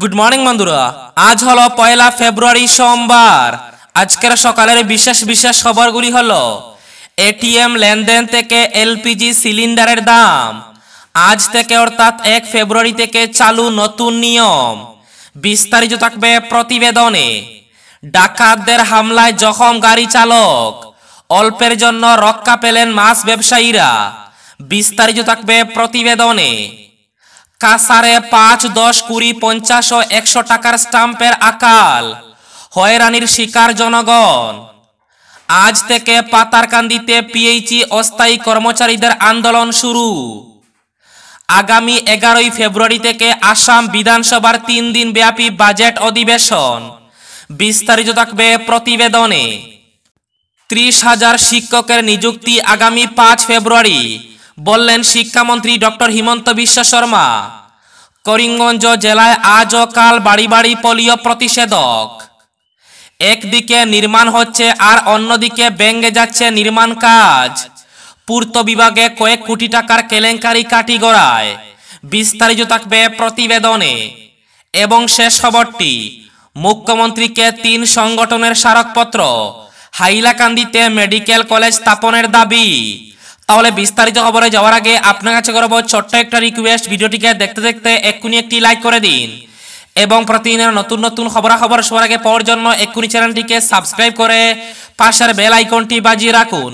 good morning বন্ধুরা আজ হলো পয়লা ফেব্রুয়ারি সোমবার আজকের সকালের বিশেষ বিশেষ খবরগুলি হলো এটিএম লেনদেন থেকে এলপিজি সিলিন্ডারের দাম আজ থেকে অর্থাৎ এক ফেব্রুয়ারি থেকে চালু নতুন নিয়ম বিস্তারিত থাকবে প্রতিবেদনে ডাকাতদের হামলায় জখম গাড়ি চালক অল্পের জন্য রক্ষা পেলেন মাছ ব্যবসায়ীরা বিস্তারিত থাকবে প্রতিবেদনে কাসারে পাঁচ দশ কুড়ি পঞ্চাশ ও একশো টাকার স্টাম্পের আকাল হয়রানির শিকার জনগণ আজ থেকে পাতার কান্দিতে পিএইচি অস্থায়ী কর্মচারীদের আন্দোলন শুরু আগামী এগারোই ফেব্রুয়ারি থেকে আসাম বিধানসভার তিন দিন ব্যাপী বাজেট অধিবেশন বিস্তারিত থাকবে প্রতিবেদনে ত্রিশ হাজার শিক্ষকের নিযুক্তি আগামী পাঁচ ফেব্রুয়ারি বললেন শিক্ষামন্ত্রী ডক্টর হিমন্ত বিশ্ব শর্মা করিমগঞ্জ জেলায় আজ ও কাল বাড়ি বাড়ি পোলিও প্রতিষেধক একদিকে নির্মাণ হচ্ছে আর অন্যদিকে ব্যঙ্গে যাচ্ছে নির্মাণ কাজ পূর্ত বিভাগে কয়েক কোটি টাকার কেলেঙ্কারি কাটি গড়ায় বিস্তারিত থাকবে প্রতিবেদনে এবং শেষ খবরটি মুখ্যমন্ত্রীকে তিন সংগঠনের স্মারকপত্র হাইলাকান্দিতে মেডিকেল কলেজ স্থাপনের দাবি তাহলে বিস্তারিত খবরে যাওয়ার আগে আপনার কাছে করবো ছোট্ট একটা রিকোয়েস্ট ভিডিওটিকে দেখতে দেখতে এক্ষুনি একটি লাইক করে দিন এবং প্রতিদিনের নতুন নতুন খবরাখবর সবার আগে পাওয়ার জন্য এক্ষুনি চ্যানেলটিকে সাবস্ক্রাইব করে পাশের বেল আইকনটি বাজিয়ে রাখুন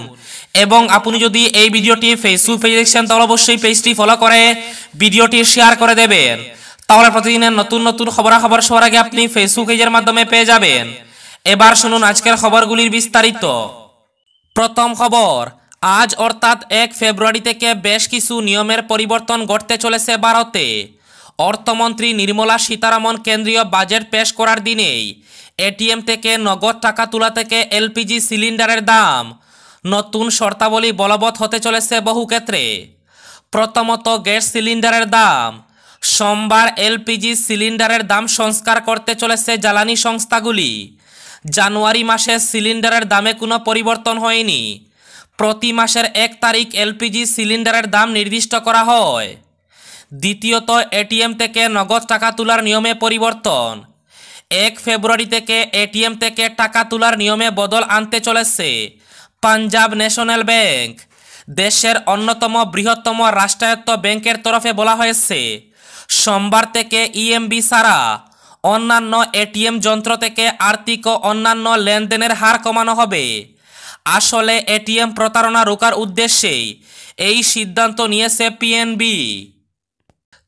এবং আপনি যদি এই ভিডিওটি ফেসবুক পেজে দেখছেন তাহলে অবশ্যই পেজটি ফলো করে ভিডিওটি শেয়ার করে দেবেন তাহলে প্রতিদিনের নতুন নতুন খবরাখবর সবার আগে আপনি ফেসবুক পেজের মাধ্যমে পেয়ে যাবেন এবার শুনুন আজকের খবরগুলির বিস্তারিত প্রথম খবর আজ অর্থাৎ এক ফেব্রুয়ারি থেকে বেশ কিছু নিয়মের পরিবর্তন ঘটতে চলেছে ভারতে অর্থমন্ত্রী নির্মলা সীতারামন কেন্দ্রীয় বাজেট পেশ করার দিনেই এটিএম থেকে নগদ টাকা তোলা থেকে এলপিজি সিলিন্ডারের দাম নতুন শর্তাবলী বলবৎ হতে চলেছে বহু ক্ষেত্রে প্রথমত গ্যাস সিলিন্ডারের দাম সোমবার এলপিজি সিলিন্ডারের দাম সংস্কার করতে চলেছে জ্বালানি সংস্থাগুলি জানুয়ারি মাসে সিলিন্ডারের দামে কোনো পরিবর্তন হয়নি প্রতি মাসের এক তারিখ এলপিজি সিলিন্ডারের দাম নির্দিষ্ট করা হয় দ্বিতীয়ত এটিএম থেকে নগদ টাকা তোলার নিয়মে পরিবর্তন এক ফেব্রুয়ারি থেকে এটিএম থেকে টাকা তোলার নিয়মে বদল আনতে চলেছে পাঞ্জাব ন্যাশনাল ব্যাংক দেশের অন্যতম বৃহত্তম রাষ্ট্রায়ত্ত ব্যাংকের তরফে বলা হয়েছে সোমবার থেকে ইএমবি সারা অন্যান্য এটিএম যন্ত্র থেকে আর্থিক ও অন্যান্য লেনদেনের হার কমানো হবে আসলে এটিএম প্রতারণা রোকার উদ্দেশ্যেই এই সিদ্ধান্ত নিয়েছে পিএনবি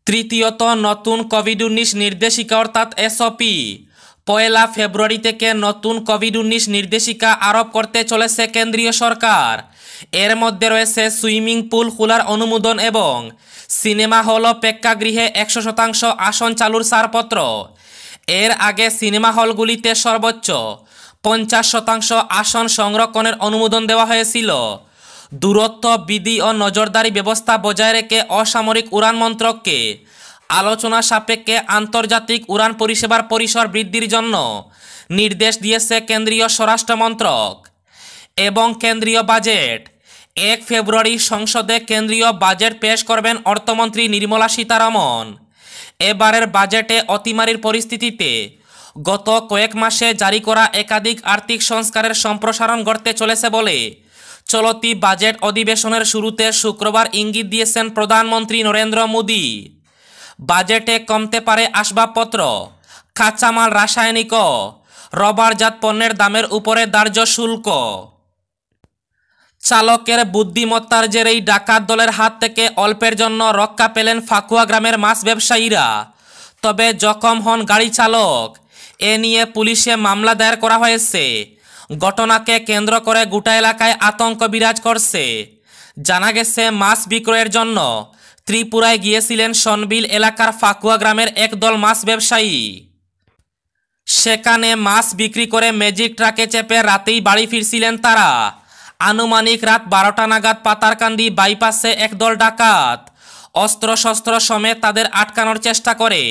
তৃতীয়ত নতুন কোভিড উনিশ নির্দেশিকা অর্থাৎ এসওপি পয়লা ফেব্রুয়ারি থেকে নতুন কোভিড উনিশ নির্দেশিকা আরোপ করতে চলেছে কেন্দ্রীয় সরকার এর মধ্যে রয়েছে সুইমিং পুল খোলার অনুমোদন এবং সিনেমা হল প্রেক্ষাগৃহে একশো শতাংশ আসন চালুর ছাড়পত্র এর আগে সিনেমা হলগুলিতে সর্বোচ্চ পঞ্চাশ শতাংশ আসন সংরক্ষণের অনুমোদন দেওয়া হয়েছিল দূরত্ব বিধি ও নজরদারি ব্যবস্থা বজায় রেখে অসামরিক উড়ান মন্ত্রককে আলোচনা সাপেক্ষে আন্তর্জাতিক উড়ান পরিষেবার পরিসর বৃদ্ধির জন্য নির্দেশ দিয়েছে কেন্দ্রীয় স্বরাষ্ট্র মন্ত্রক এবং কেন্দ্রীয় বাজেট এক ফেব্রুয়ারি সংসদে কেন্দ্রীয় বাজেট পেশ করবেন অর্থমন্ত্রী নির্মলা সীতারমন এবারের বাজেটে অতিমারির পরিস্থিতিতে গত কয়েক মাসে জারি করা একাধিক আর্থিক সংস্কারের সম্প্রসারণ ঘটতে চলেছে বলে চলতি বাজেট অধিবেশনের শুরুতে শুক্রবার ইঙ্গিত দিয়েছেন প্রধানমন্ত্রী নরেন্দ্র মোদী বাজেটে কমতে পারে আসবাবপত্র কাঁচামাল রাসায়নিক রবারজাত পণ্যের দামের উপরে দার্য শুল্ক চালকের বুদ্ধিমত্তার জেরেই এই ডাকাত দলের হাত থেকে অল্পের জন্য রক্ষা পেলেন ফাকুয়া গ্রামের মাছ ব্যবসায়ীরা তবে জখম হন গাড়ি চালক এ নিয়ে পুলিশে মামলা দায়ের করা হয়েছে ঘটনাকে কেন্দ্র করে গোটা এলাকায় আতঙ্ক বিরাজ করছে জানা গেছে মাছ বিক্রয়ের জন্য ত্রিপুরায় গিয়েছিলেন সনবিল এলাকার ফাকুয়া গ্রামের একদল মাছ ব্যবসায়ী সেখানে মাছ বিক্রি করে ম্যাজিক ট্রাকে চেপে রাতেই বাড়ি ফিরছিলেন তারা আনুমানিক রাত বারোটা নাগাদ পাতারকান্দি বাইপাসে একদল ডাকাত অস্ত্রশস্ত্র সমেত তাদের আটকানোর চেষ্টা করে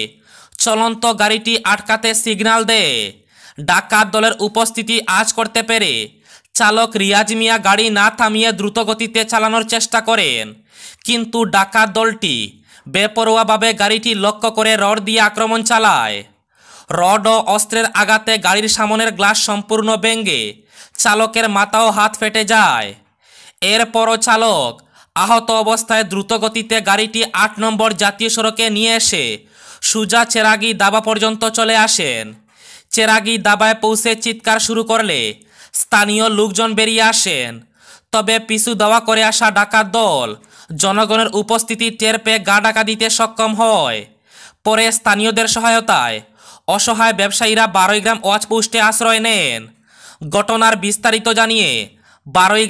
চলন্ত গাড়িটি আটকাতে সিগন্যাল দেয় ডাকাত দলের উপস্থিতি আজ করতে পেরে চালক রিয়াজ মিয়া গাড়ি না থামিয়ে দ্রুতগতিতে চালানোর চেষ্টা করেন কিন্তু ডাকাত দলটি বেপরোয়াভাবে গাড়িটি লক্ষ্য করে রড দিয়ে আক্রমণ চালায় রড ও অস্ত্রের আঘাতে গাড়ির সামনের গ্লাস সম্পূর্ণ ব্যঙ্গে চালকের মাথাও হাত ফেটে যায় এরপরও চালক আহত অবস্থায় দ্রুতগতিতে গাড়িটি আট নম্বর জাতীয় সড়কে নিয়ে এসে সুজা চেরাগি দাবা পর্যন্ত চলে আসেন চেরাগি দাবায় পৌঁছে চিৎকার শুরু করলে স্থানীয় লোকজন বেরিয়ে আসেন তবে পিছু দাওয়া করে আসা ডাকাত দল জনগণের উপস্থিতি টের পেয়ে গা ডাকা দিতে সক্ষম হয় পরে স্থানীয়দের সহায়তায় অসহায় ব্যবসায়ীরা গ্রাম ওয়াচ পোস্টে আশ্রয় নেন ঘটনার বিস্তারিত জানিয়ে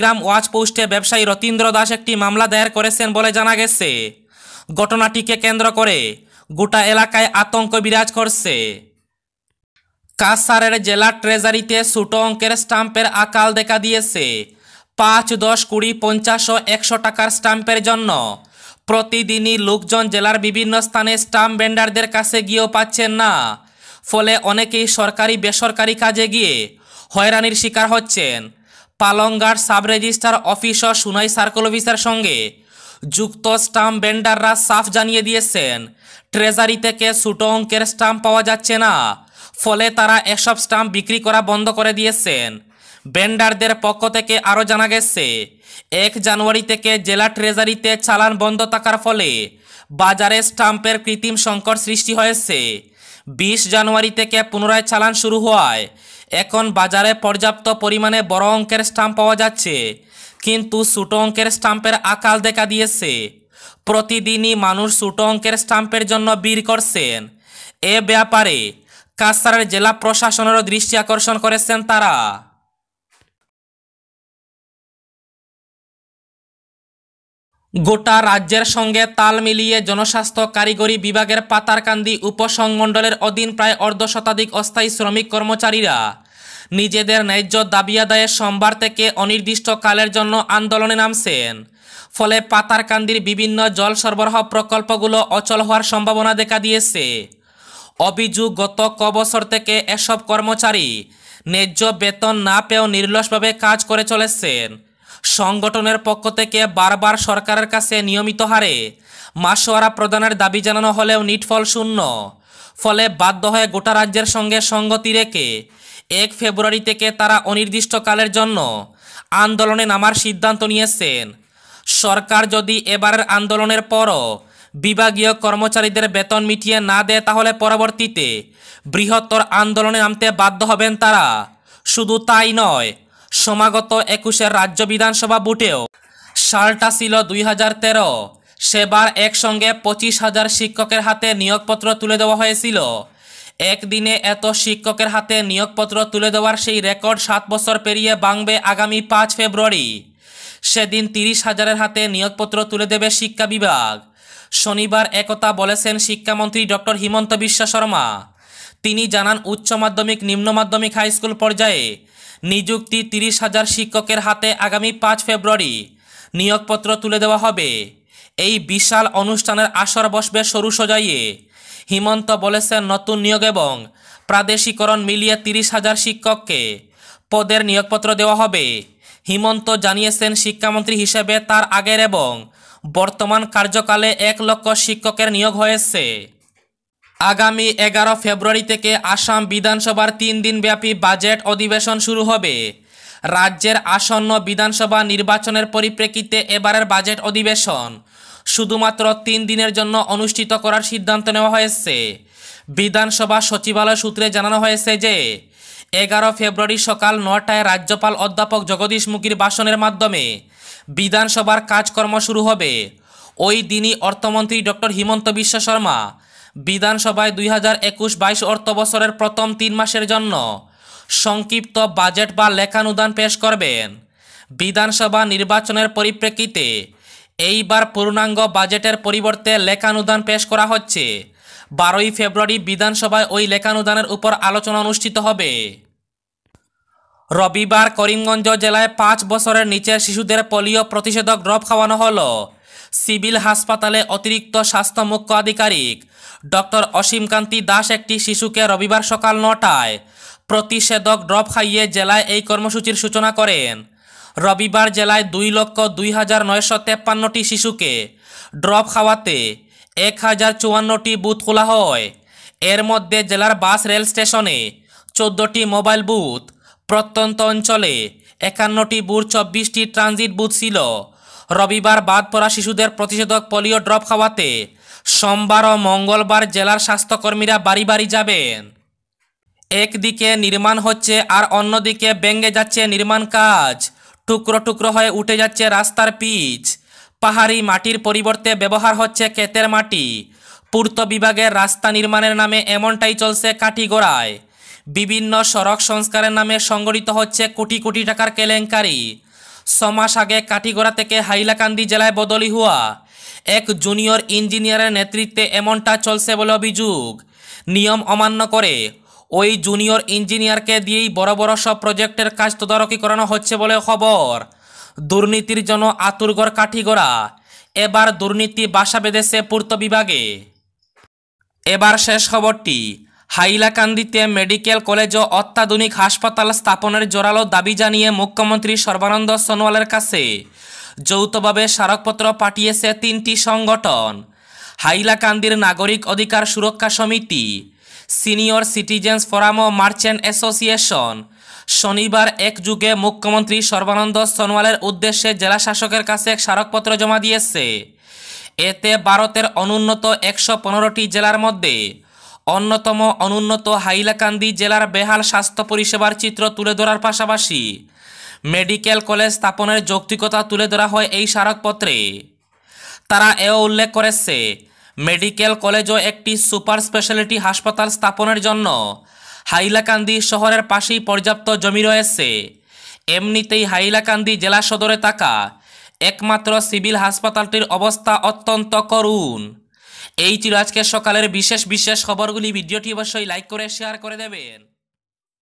গ্রাম ওয়াচ পোস্টে ব্যবসায়ী রতীন্দ্র দাস একটি মামলা দায়ের করেছেন বলে জানা গেছে ঘটনাটিকে কেন্দ্র করে গোটা এলাকায় আতঙ্ক বিরাজ করছে কাসারের জেলা ট্রেজারিতে ছোট অঙ্কের স্টাম্পের আকাল দেখা দিয়েছে পাঁচ দশ কুড়ি পঞ্চাশ ও একশো টাকার স্টাম্পের জন্য প্রতিদিনই লোকজন জেলার বিভিন্ন স্থানে স্টাম্প ভেন্ডারদের কাছে গিয়েও পাচ্ছেন না ফলে অনেকেই সরকারি বেসরকারি কাজে গিয়ে হয়রানির শিকার হচ্ছেন পালংঘাট সাব রেজিস্ট্রার অফিস ও সুনাই সার্কল অফিসের সঙ্গে যুক্ত স্টাম্প ভেন্ডাররা সাফ জানিয়ে দিয়েছেন ট্রেজারি থেকে ছোট অঙ্কের স্টাম্প পাওয়া যাচ্ছে না ফলে তারা এসব স্টাম্প বিক্রি করা বন্ধ করে দিয়েছেন ভেন্ডারদের পক্ষ থেকে আরও জানা গেছে এক জানুয়ারি থেকে জেলা ট্রেজারিতে চালান বন্ধ থাকার ফলে বাজারে স্টাম্পের কৃত্রিম সংকট সৃষ্টি হয়েছে বিশ জানুয়ারি থেকে পুনরায় চালান শুরু হওয়ায় এখন বাজারে পর্যাপ্ত পরিমাণে বড় অঙ্কের স্টাম্প পাওয়া যাচ্ছে কিন্তু ছোট অঙ্কের স্টাম্পের আকাল দেখা দিয়েছে প্রতিদিনই মানুষ ছোট অঙ্কের স্টাম্পের জন্য ভিড় করছেন এ ব্যাপারে কাছাড়ের জেলা প্রশাসনেরও দৃষ্টি আকর্ষণ করেছেন তারা গোটা রাজ্যের সঙ্গে তাল মিলিয়ে জনস্বাস্থ্য কারিগরি বিভাগের পাতারকান্দি উপসংমণ্ডলের অধীন প্রায় অর্ধশতাধিক অস্থায়ী শ্রমিক কর্মচারীরা নিজেদের ন্যায্য দাবি আদায়ে সোমবার থেকে অনির্দিষ্টকালের জন্য আন্দোলনে নামছেন ফলে পাতারকান্দির বিভিন্ন জল সরবরাহ প্রকল্পগুলো অচল হওয়ার সম্ভাবনা দেখা দিয়েছে অভিযোগ গত কবছর থেকে এসব কর্মচারী ন্যায্য বেতন না পেয়েও নির্লসভাবে কাজ করে চলেছেন সংগঠনের পক্ষ থেকে বারবার সরকারের কাছে নিয়মিত হারে মাসোয়ারা প্রদানের দাবি জানানো হলেও নিটফল শূন্য ফলে বাধ্য হয়ে গোটা রাজ্যের সঙ্গে সঙ্গতি রেখে এক ফেব্রুয়ারি থেকে তারা অনির্দিষ্টকালের জন্য আন্দোলনে নামার সিদ্ধান্ত নিয়েছেন সরকার যদি এবারের আন্দোলনের পরও বিভাগীয় কর্মচারীদের বেতন মিটিয়ে না দেয় তাহলে পরবর্তীতে বৃহত্তর আন্দোলনে নামতে বাধ্য হবেন তারা শুধু তাই নয় সমাগত একুশের রাজ্য বিধানসভা বুটেও সালটা ছিল দুই হাজার তেরো সেবার একসঙ্গে পঁচিশ হাজার শিক্ষকের হাতে নিয়োগপত্র তুলে দেওয়া হয়েছিল একদিনে এত শিক্ষকের হাতে নিয়োগপত্র তুলে দেওয়ার সেই রেকর্ড সাত বছর পেরিয়ে বাংবে আগামী পাঁচ ফেব্রুয়ারি সেদিন তিরিশ হাজারের হাতে নিয়োগপত্র তুলে দেবে শিক্ষা বিভাগ শনিবার একথা বলেছেন শিক্ষামন্ত্রী ডক্টর হিমন্ত বিশ্ব শর্মা তিনি জানান উচ্চ মাধ্যমিক নিম্ন মাধ্যমিক হাই স্কুল পর্যায়ে নিযুক্তি তিরিশ হাজার শিক্ষকের হাতে আগামী পাঁচ ফেব্রুয়ারি নিয়োগপত্র তুলে দেওয়া হবে এই বিশাল অনুষ্ঠানের আসর বসবে সরু সজাইয়ে হিমন্ত বলেছেন নতুন নিয়োগ এবং প্রাদেশিকরণ মিলিয়ে তিরিশ হাজার শিক্ষককে পদের নিয়োগপত্র দেওয়া হবে হিমন্ত জানিয়েছেন শিক্ষামন্ত্রী হিসেবে তার আগের এবং বর্তমান কার্যকালে এক লক্ষ শিক্ষকের নিয়োগ হয়েছে আগামী এগারো ফেব্রুয়ারি থেকে আসাম বিধানসভার তিন দিনব্যাপী বাজেট অধিবেশন শুরু হবে রাজ্যের আসন্ন বিধানসভা নির্বাচনের পরিপ্রেক্ষিতে এবারের বাজেট অধিবেশন শুধুমাত্র তিন দিনের জন্য অনুষ্ঠিত করার সিদ্ধান্ত নেওয়া হয়েছে বিধানসভা সচিবালয় সূত্রে জানানো হয়েছে যে এগারো ফেব্রুয়ারি সকাল নটায় রাজ্যপাল অধ্যাপক জগদীশ মুখীর ভাষণের মাধ্যমে বিধানসভার কাজকর্ম শুরু হবে ওই দিনই অর্থমন্ত্রী ডক্টর হিমন্ত বিশ্ব শর্মা বিধানসভায় দুই হাজার একুশ বাইশ অর্থবছরের প্রথম তিন মাসের জন্য সংক্ষিপ্ত বাজেট বা লেখানুদান পেশ করবেন বিধানসভা নির্বাচনের পরিপ্রেক্ষিতে এইবার পূর্ণাঙ্গ বাজেটের পরিবর্তে লেখানুদান পেশ করা হচ্ছে বারোই ফেব্রুয়ারি বিধানসভায় ওই লেখানুদানের উপর আলোচনা অনুষ্ঠিত হবে রবিবার করিমগঞ্জ জেলায় পাঁচ বছরের নিচের শিশুদের পোলিও প্রতিষেধক ড্রপ খাওয়ানো হলো সিভিল হাসপাতালে অতিরিক্ত স্বাস্থ্য মুখ্য আধিকারিক ডক্টর অসীমকান্তি দাস একটি শিশুকে রবিবার সকাল নটায় প্রতিষেধক ড্রপ খাইয়ে জেলায় এই কর্মসূচির সূচনা করেন রবিবার জেলায় দুই লক্ষ দুই হাজার নয়শো তেপ্পান্নটি শিশুকে ড্রপ খাওয়াতে এক হাজার চুয়ান্নটি বুথ খোলা হয় এর মধ্যে জেলার বাস রেল স্টেশনে চোদ্দোটি মোবাইল বুথ প্রত্যন্ত অঞ্চলে একান্নটি বুথ চব্বিশটি ট্রানজিট বুথ ছিল রবিবার বাদ পড়া শিশুদের প্রতিষেধক পোলিও ড্রপ খাওয়াতে সোমবার ও মঙ্গলবার জেলার স্বাস্থ্যকর্মীরা বাড়ি বাড়ি যাবেন একদিকে নির্মাণ হচ্ছে আর অন্যদিকে ব্যঙ্গে যাচ্ছে নির্মাণ কাজ টুকরো টুকরো হয়ে উঠে যাচ্ছে রাস্তার পিচ পাহাড়ি মাটির পরিবর্তে ব্যবহার হচ্ছে ক্ষেতের মাটি পূর্ত বিভাগের রাস্তা নির্মাণের নামে এমনটাই চলছে কাটিগড়ায় বিভিন্ন সড়ক সংস্কারের নামে সংগঠিত হচ্ছে কোটি কোটি টাকার কেলেঙ্কারি ছমাস আগে কাটিগড়া থেকে হাইলাকান্দি জেলায় বদলি হওয়া এক জুনিয়র ইঞ্জিনিয়ারের নেতৃত্বে এমনটা চলছে বলে অভিযোগ নিয়ম অমান্য করে ওই জুনিয়র ইঞ্জিনিয়ারকে দিয়েই বড় বড় সব প্রজেক্টের কাজ তদারকি করানো হচ্ছে বলে খবর দুর্নীতির জন্য আতুরগড় কাঠিগড়া এবার দুর্নীতি বাসা বেঁধেছে পূর্ত বিভাগে এবার শেষ খবরটি হাইলাকান্দিতে মেডিকেল কলেজ ও অত্যাধুনিক হাসপাতাল স্থাপনের জোরালো দাবি জানিয়ে মুখ্যমন্ত্রী সর্বানন্দ সোনোয়ালের কাছে যৌথভাবে স্মারকপত্র পাঠিয়েছে তিনটি সংগঠন হাইলাকান্দির নাগরিক অধিকার সুরক্ষা সমিতি সিনিয়র সিটিজেন্স ফোরাম ও মার্চেন্ট অ্যাসোসিয়েশন শনিবার এক যুগে মুখ্যমন্ত্রী সর্বানন্দ সোনোয়ালের উদ্দেশ্যে জেলা শাসকের কাছে এক স্মারকপত্র জমা দিয়েছে এতে ভারতের অনুন্নত একশো পনেরোটি জেলার মধ্যে অন্যতম অনুন্নত হাইলাকান্দি জেলার বেহাল স্বাস্থ্য পরিষেবার চিত্র তুলে ধরার পাশাপাশি মেডিকেল কলেজ স্থাপনের যৌক্তিকতা তুলে ধরা হয় এই স্মারকপত্রে তারা এও উল্লেখ করেছে মেডিকেল কলেজও একটি সুপার স্পেশালিটি হাসপাতাল স্থাপনের জন্য হাইলাকান্দি শহরের পাশেই পর্যাপ্ত জমি রয়েছে এমনিতেই হাইলাকান্দি জেলা সদরে থাকা একমাত্র সিভিল হাসপাতালটির অবস্থা অত্যন্ত করুণ এই ছিল আজকের সকালের বিশেষ বিশেষ খবরগুলি ভিডিওটি অবশ্যই লাইক করে শেয়ার করে দেবেন